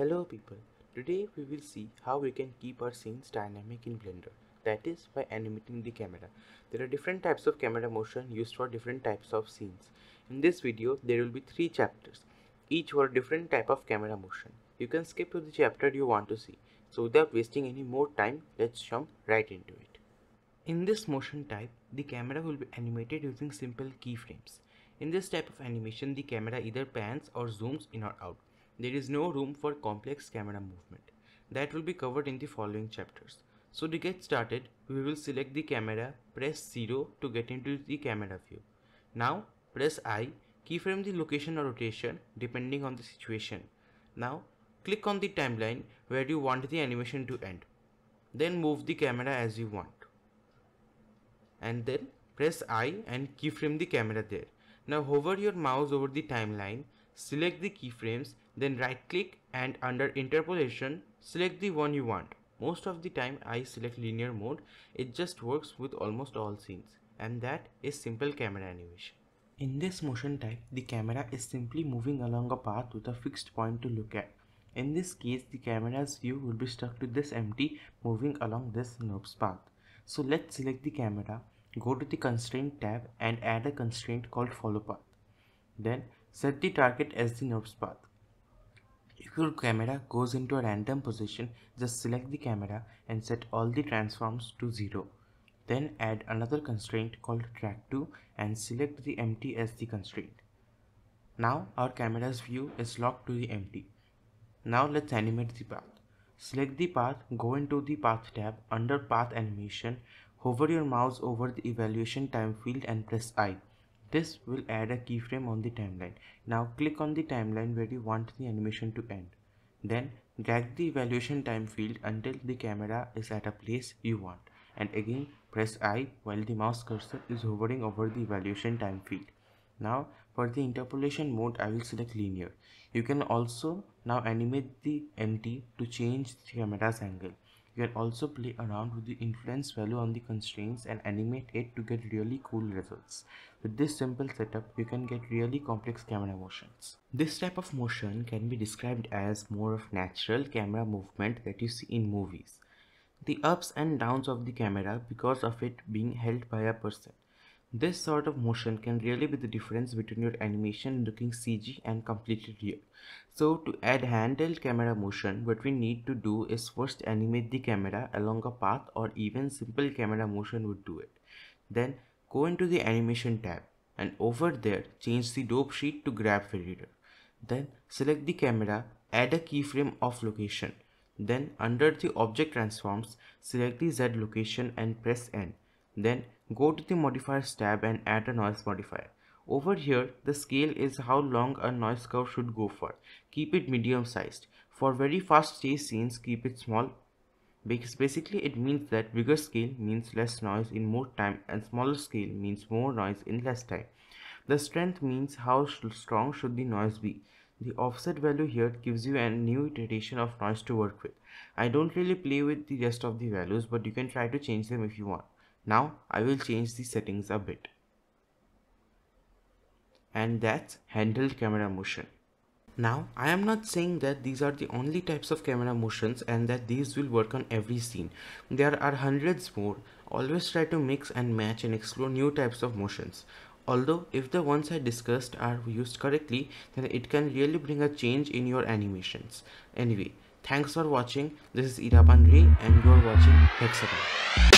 Hello people, today we will see how we can keep our scenes dynamic in Blender, that is by animating the camera. There are different types of camera motion used for different types of scenes. In this video, there will be three chapters, each for a different type of camera motion. You can skip to the chapter you want to see. So without wasting any more time, let's jump right into it. In this motion type, the camera will be animated using simple keyframes. In this type of animation, the camera either pans or zooms in or out there is no room for complex camera movement. That will be covered in the following chapters. So to get started, we will select the camera, press 0 to get into the camera view. Now press I, keyframe the location or rotation depending on the situation. Now click on the timeline where you want the animation to end. Then move the camera as you want. And then press I and keyframe the camera there. Now hover your mouse over the timeline, select the keyframes then right click and under interpolation, select the one you want. Most of the time I select linear mode, it just works with almost all scenes and that is simple camera animation. In this motion type, the camera is simply moving along a path with a fixed point to look at. In this case, the camera's view will be stuck to this empty moving along this NURBS path. So let's select the camera, go to the constraint tab and add a constraint called follow path. Then set the target as the NURBS path. If your camera goes into a random position, just select the camera and set all the transforms to 0. Then add another constraint called track 2 and select the empty as the constraint. Now our camera's view is locked to the empty. Now let's animate the path. Select the path, go into the path tab under path animation, hover your mouse over the evaluation time field and press I. This will add a keyframe on the timeline. Now click on the timeline where you want the animation to end. Then drag the evaluation time field until the camera is at a place you want and again press I while the mouse cursor is hovering over the evaluation time field. Now for the interpolation mode I will select linear. You can also now animate the empty to change the camera's angle. You can also play around with the influence value on the constraints and animate it to get really cool results. With this simple setup, you can get really complex camera motions. This type of motion can be described as more of natural camera movement that you see in movies. The ups and downs of the camera because of it being held by a person. This sort of motion can really be the difference between your animation looking CG and completely real. So to add handheld camera motion, what we need to do is first animate the camera along a path or even simple camera motion would do it. Then go into the animation tab and over there change the dope sheet to grab reader. Then select the camera, add a keyframe of location. Then under the object transforms, select the Z location and press N. Then Go to the modifiers tab and add a noise modifier. Over here, the scale is how long a noise curve should go for. Keep it medium sized. For very fast chase scenes, keep it small because basically it means that bigger scale means less noise in more time and smaller scale means more noise in less time. The strength means how strong should the noise be. The offset value here gives you a new iteration of noise to work with. I don't really play with the rest of the values but you can try to change them if you want. Now I will change the settings a bit. And that's handheld camera motion. Now I am not saying that these are the only types of camera motions and that these will work on every scene. There are hundreds more. Always try to mix and match and explore new types of motions. Although if the ones I discussed are used correctly then it can really bring a change in your animations. Anyway, thanks for watching. This is Ira Bandri and you're watching Hexagon.